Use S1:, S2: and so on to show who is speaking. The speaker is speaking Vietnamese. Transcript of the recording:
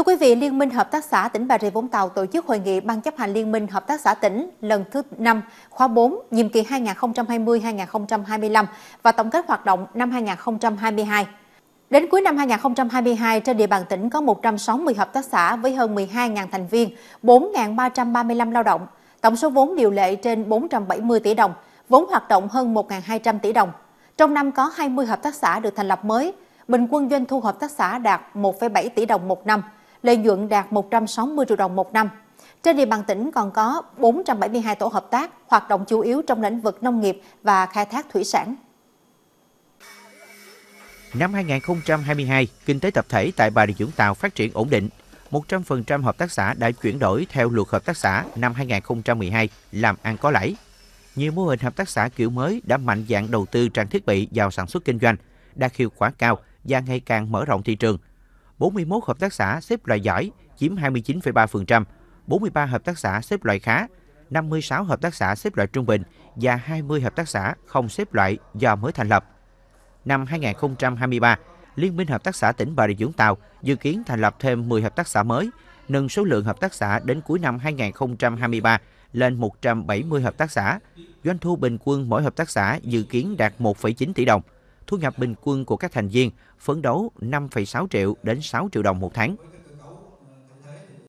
S1: Thưa quý vị, Liên minh Hợp tác xã tỉnh Bà Rịa Vũng Tàu tổ chức hội nghị Ban chấp hành Liên minh Hợp tác xã tỉnh lần thứ 5, khóa 4, nhiệm kỳ 2020-2025 và tổng kết hoạt động năm 2022. Đến cuối năm 2022, trên địa bàn tỉnh có 160 hợp tác xã với hơn 12.000 thành viên, 4.335 lao động, tổng số vốn điều lệ trên 470 tỷ đồng, vốn hoạt động hơn 1.200 tỷ đồng. Trong năm có 20 hợp tác xã được thành lập mới, bình quân doanh thu hợp tác xã đạt 1,7 tỷ đồng một năm – lợi nhuận đạt 160 triệu đồng một năm. Trên địa bàn tỉnh còn có 472 tổ hợp tác hoạt động chủ yếu trong lĩnh vực nông nghiệp và khai thác thủy sản.
S2: Năm 2022, kinh tế tập thể tại Bà Rịa Vũng Tàu phát triển ổn định. 100% hợp tác xã đã chuyển đổi theo luật hợp tác xã năm 2012 làm ăn có lãi. Nhiều mô hình hợp tác xã kiểu mới đã mạnh dạng đầu tư trang thiết bị vào sản xuất kinh doanh, đạt hiệu quả cao và ngày càng mở rộng thị trường – 41 hợp tác xã xếp loại giỏi chiếm 29,3%, 43 hợp tác xã xếp loại khá, 56 hợp tác xã xếp loại trung bình và 20 hợp tác xã không xếp loại do mới thành lập. Năm 2023, Liên minh Hợp tác xã tỉnh Bà Rịa Vũng Tàu dự kiến thành lập thêm 10 hợp tác xã mới, nâng số lượng hợp tác xã đến cuối năm 2023 lên 170 hợp tác xã. Doanh thu bình quân mỗi hợp tác xã dự kiến đạt 1,9 tỷ đồng – thu nhập bình quân của các thành viên phấn đấu 5,6 triệu đến 6 triệu đồng một tháng.